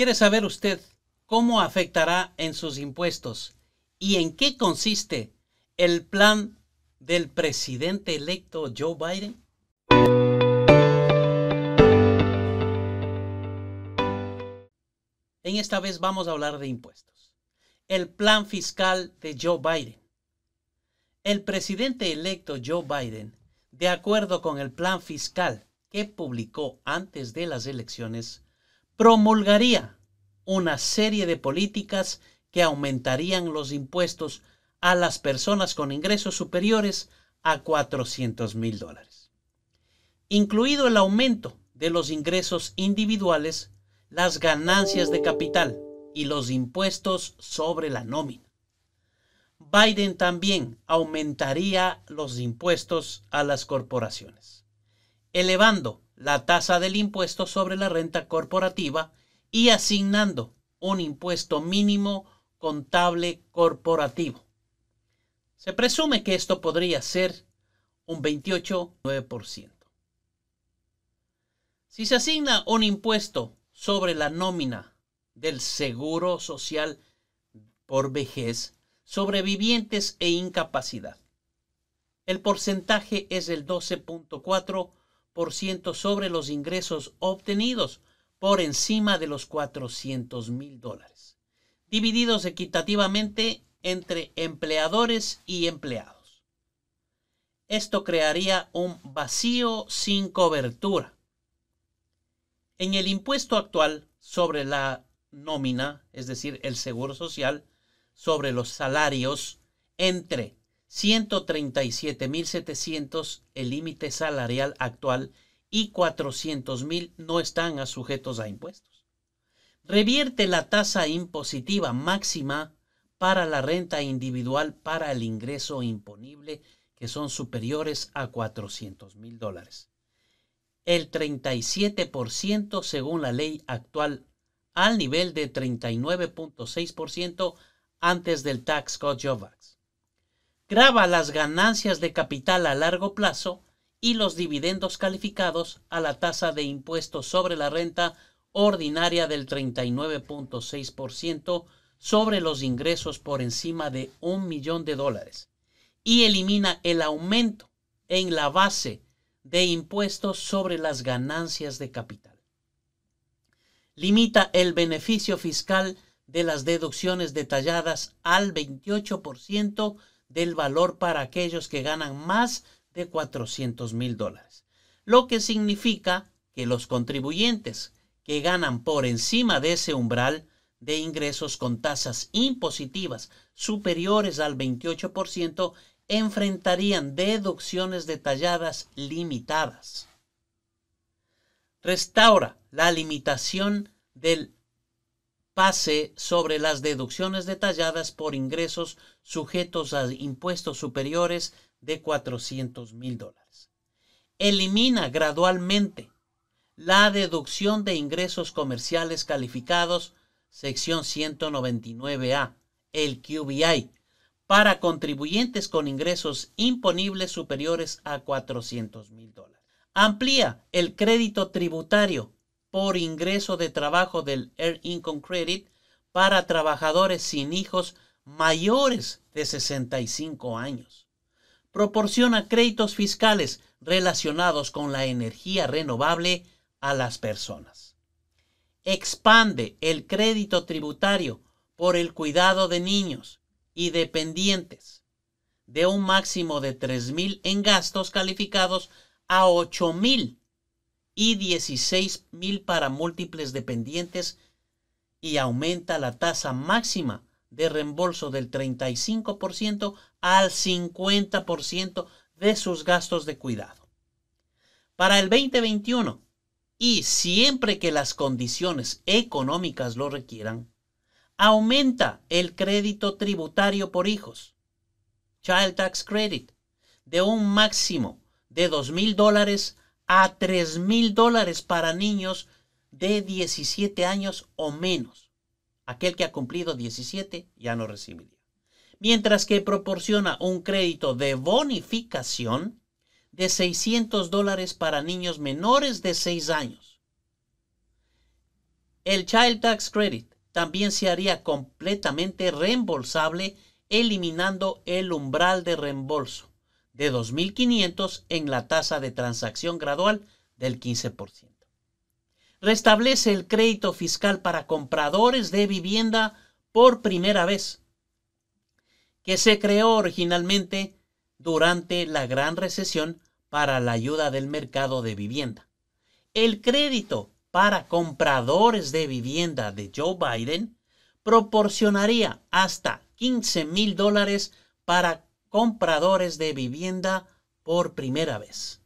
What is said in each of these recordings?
¿Quiere saber usted cómo afectará en sus impuestos y en qué consiste el plan del presidente electo Joe Biden? En esta vez vamos a hablar de impuestos. El plan fiscal de Joe Biden. El presidente electo Joe Biden, de acuerdo con el plan fiscal que publicó antes de las elecciones, promulgaría una serie de políticas que aumentarían los impuestos a las personas con ingresos superiores a 400 mil dólares. Incluido el aumento de los ingresos individuales, las ganancias de capital y los impuestos sobre la nómina. Biden también aumentaría los impuestos a las corporaciones elevando la tasa del impuesto sobre la renta corporativa y asignando un impuesto mínimo contable corporativo. Se presume que esto podría ser un 28,9%. Si se asigna un impuesto sobre la nómina del seguro social por vejez, sobrevivientes e incapacidad, el porcentaje es del 12.4% ciento sobre los ingresos obtenidos por encima de los 400 mil dólares, divididos equitativamente entre empleadores y empleados. Esto crearía un vacío sin cobertura. En el impuesto actual sobre la nómina, es decir, el seguro social, sobre los salarios entre 137.700 el límite salarial actual y 400.000 no están sujetos a impuestos. Revierte la tasa impositiva máxima para la renta individual para el ingreso imponible que son superiores a $400,000. dólares. El 37% según la ley actual, al nivel de 39.6% antes del Tax Code Jobs graba las ganancias de capital a largo plazo y los dividendos calificados a la tasa de impuestos sobre la renta ordinaria del 39.6% sobre los ingresos por encima de un millón de dólares y elimina el aumento en la base de impuestos sobre las ganancias de capital. Limita el beneficio fiscal de las deducciones detalladas al 28% del valor para aquellos que ganan más de 400 mil dólares, lo que significa que los contribuyentes que ganan por encima de ese umbral de ingresos con tasas impositivas superiores al 28% enfrentarían deducciones detalladas limitadas. Restaura la limitación del base sobre las deducciones detalladas por ingresos sujetos a impuestos superiores de 400 mil dólares. Elimina gradualmente la deducción de ingresos comerciales calificados, sección 199A, el QBI, para contribuyentes con ingresos imponibles superiores a 400 mil dólares. Amplía el crédito tributario por ingreso de trabajo del Earned Income Credit para trabajadores sin hijos mayores de 65 años. Proporciona créditos fiscales relacionados con la energía renovable a las personas. Expande el crédito tributario por el cuidado de niños y dependientes de un máximo de 3.000 en gastos calificados a 8.000 y 16 mil para múltiples dependientes y aumenta la tasa máxima de reembolso del 35% al 50% de sus gastos de cuidado. Para el 2021, y siempre que las condiciones económicas lo requieran, aumenta el crédito tributario por hijos, Child Tax Credit, de un máximo de mil dólares a $3,000 mil dólares para niños de 17 años o menos. Aquel que ha cumplido 17 ya no recibiría. Mientras que proporciona un crédito de bonificación de 600 dólares para niños menores de 6 años. El Child Tax Credit también se haría completamente reembolsable eliminando el umbral de reembolso de 2.500 en la tasa de transacción gradual del 15%. Restablece el crédito fiscal para compradores de vivienda por primera vez, que se creó originalmente durante la gran recesión para la ayuda del mercado de vivienda. El crédito para compradores de vivienda de Joe Biden proporcionaría hasta $15,000 mil dólares para compradores de vivienda por primera vez.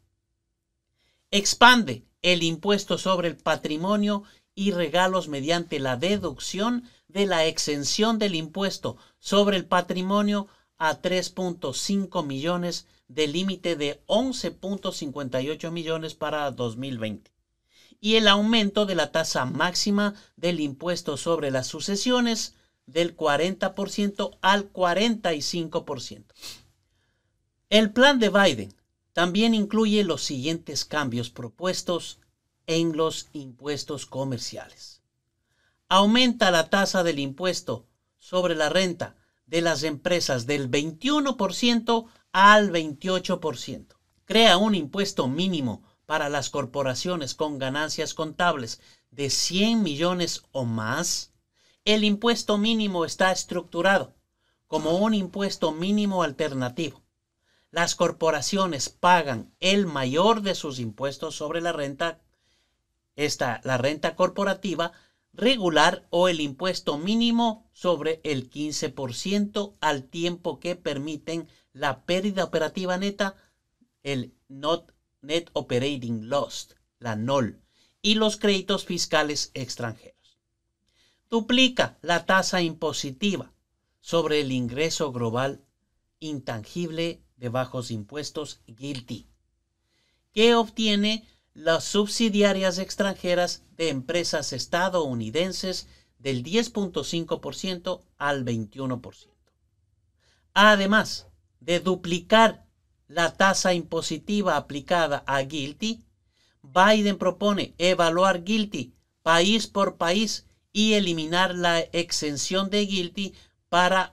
Expande el impuesto sobre el patrimonio y regalos mediante la deducción de la exención del impuesto sobre el patrimonio a 3.5 millones del límite de 11.58 millones para 2020 y el aumento de la tasa máxima del impuesto sobre las sucesiones del 40% al 45%. El plan de Biden también incluye los siguientes cambios propuestos en los impuestos comerciales. Aumenta la tasa del impuesto sobre la renta de las empresas del 21% al 28%. Crea un impuesto mínimo para las corporaciones con ganancias contables de 100 millones o más el impuesto mínimo está estructurado como un impuesto mínimo alternativo. Las corporaciones pagan el mayor de sus impuestos sobre la renta, esta, la renta corporativa regular o el impuesto mínimo sobre el 15% al tiempo que permiten la pérdida operativa neta, el not Net Operating Loss, la NOL, y los créditos fiscales extranjeros duplica la tasa impositiva sobre el ingreso global intangible de bajos impuestos guilty, que obtiene las subsidiarias extranjeras de empresas estadounidenses del 10.5% al 21%. Además de duplicar la tasa impositiva aplicada a Guilty, Biden propone evaluar Guilty país por país y eliminar la exención de guilty para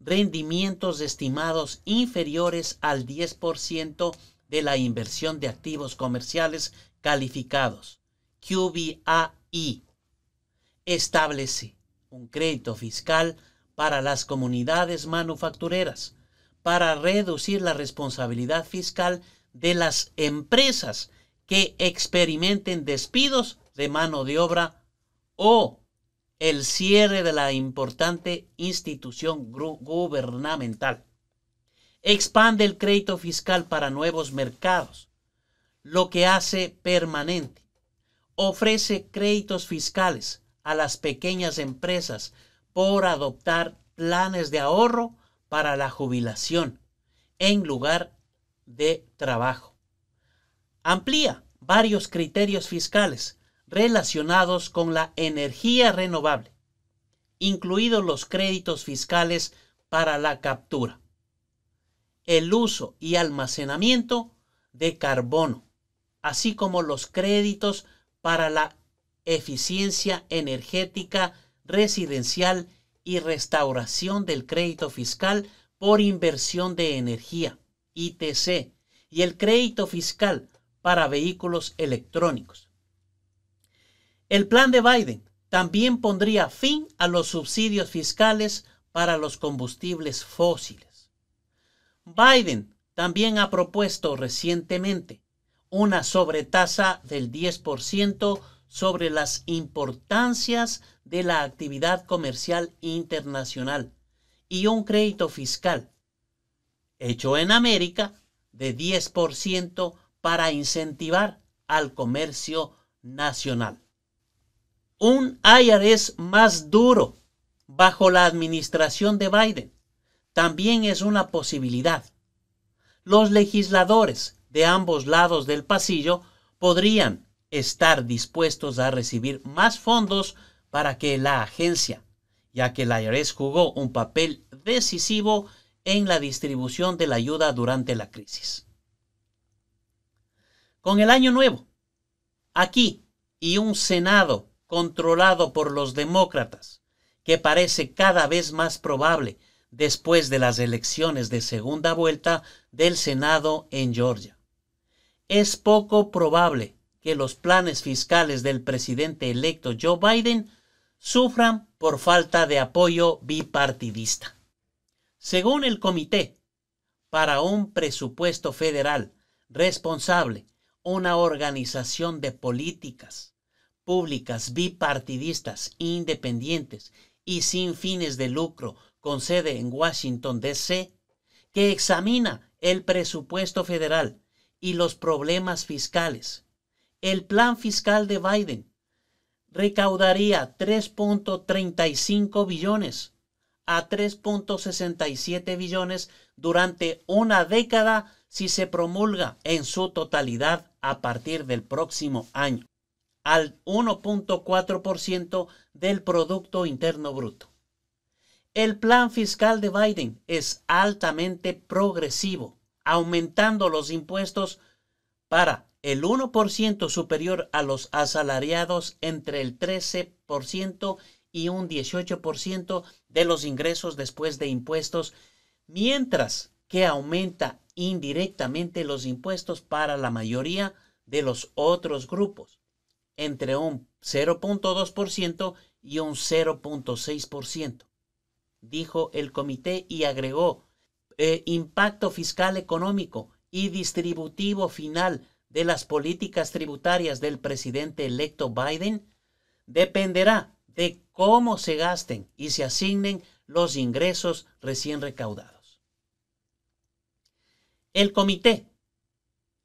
rendimientos estimados inferiores al 10% de la inversión de activos comerciales calificados. QBAI establece un crédito fiscal para las comunidades manufactureras para reducir la responsabilidad fiscal de las empresas que experimenten despidos de mano de obra o el cierre de la importante institución gubernamental. Expande el crédito fiscal para nuevos mercados, lo que hace permanente. Ofrece créditos fiscales a las pequeñas empresas por adoptar planes de ahorro para la jubilación en lugar de trabajo. Amplía varios criterios fiscales relacionados con la energía renovable, incluidos los créditos fiscales para la captura, el uso y almacenamiento de carbono, así como los créditos para la eficiencia energética residencial y restauración del crédito fiscal por inversión de energía, ITC, y el crédito fiscal para vehículos electrónicos. El plan de Biden también pondría fin a los subsidios fiscales para los combustibles fósiles. Biden también ha propuesto recientemente una sobretasa del 10% sobre las importancias de la actividad comercial internacional y un crédito fiscal hecho en América de 10% para incentivar al comercio nacional un IRS más duro bajo la administración de Biden también es una posibilidad. Los legisladores de ambos lados del pasillo podrían estar dispuestos a recibir más fondos para que la agencia, ya que el IRS jugó un papel decisivo en la distribución de la ayuda durante la crisis. Con el año nuevo, aquí y un Senado controlado por los demócratas, que parece cada vez más probable después de las elecciones de segunda vuelta del Senado en Georgia. Es poco probable que los planes fiscales del presidente electo Joe Biden sufran por falta de apoyo bipartidista. Según el Comité para un Presupuesto Federal Responsable, una organización de políticas públicas, bipartidistas, independientes y sin fines de lucro, con sede en Washington, D.C., que examina el presupuesto federal y los problemas fiscales. El plan fiscal de Biden recaudaría 3.35 billones a 3.67 billones durante una década si se promulga en su totalidad a partir del próximo año al 1.4% del Producto Interno Bruto. El plan fiscal de Biden es altamente progresivo, aumentando los impuestos para el 1% superior a los asalariados entre el 13% y un 18% de los ingresos después de impuestos, mientras que aumenta indirectamente los impuestos para la mayoría de los otros grupos entre un 0.2% y un 0.6%, dijo el comité y agregó eh, impacto fiscal económico y distributivo final de las políticas tributarias del presidente electo Biden dependerá de cómo se gasten y se asignen los ingresos recién recaudados. El comité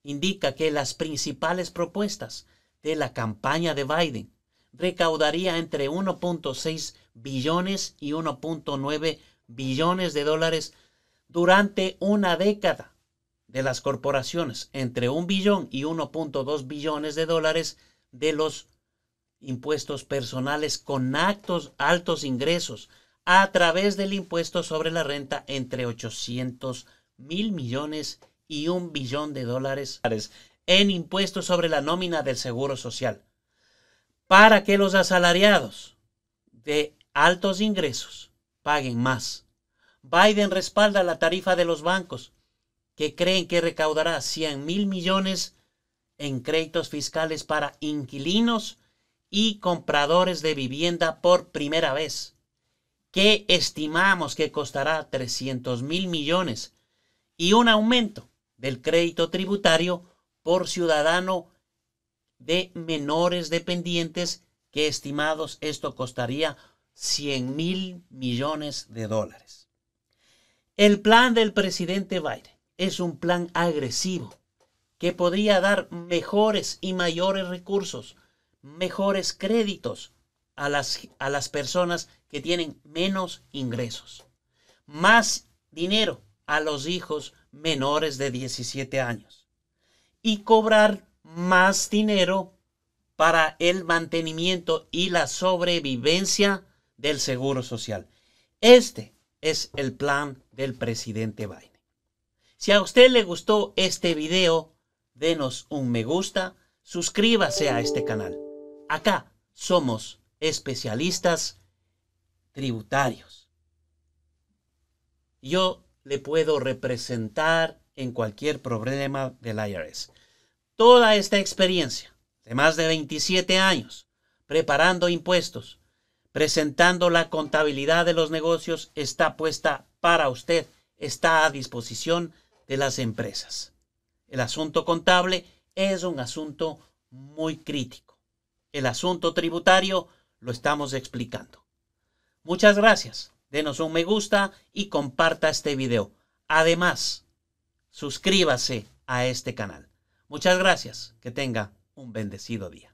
indica que las principales propuestas de la campaña de Biden. Recaudaría entre 1.6 billones y 1.9 billones de dólares durante una década de las corporaciones, entre 1 billón y 1.2 billones de dólares de los impuestos personales con actos, altos ingresos a través del impuesto sobre la renta entre 800 mil millones y un billón de dólares en impuestos sobre la nómina del Seguro Social, para que los asalariados de altos ingresos paguen más. Biden respalda la tarifa de los bancos, que creen que recaudará 100 mil millones en créditos fiscales para inquilinos y compradores de vivienda por primera vez, que estimamos que costará 300 mil millones, y un aumento del crédito tributario por ciudadano de menores dependientes, que estimados esto costaría 100 mil millones de dólares. El plan del presidente Biden es un plan agresivo que podría dar mejores y mayores recursos, mejores créditos a las, a las personas que tienen menos ingresos, más dinero a los hijos menores de 17 años y cobrar más dinero para el mantenimiento y la sobrevivencia del Seguro Social. Este es el plan del presidente Biden. Si a usted le gustó este video, denos un me gusta, suscríbase a este canal. Acá somos especialistas tributarios. Yo le puedo representar en cualquier problema del IRS toda esta experiencia de más de 27 años preparando impuestos, presentando la contabilidad de los negocios, está puesta para usted, está a disposición de las empresas. El asunto contable es un asunto muy crítico. El asunto tributario lo estamos explicando. Muchas gracias. Denos un me gusta y comparta este video. Además, suscríbase a este canal. Muchas gracias. Que tenga un bendecido día.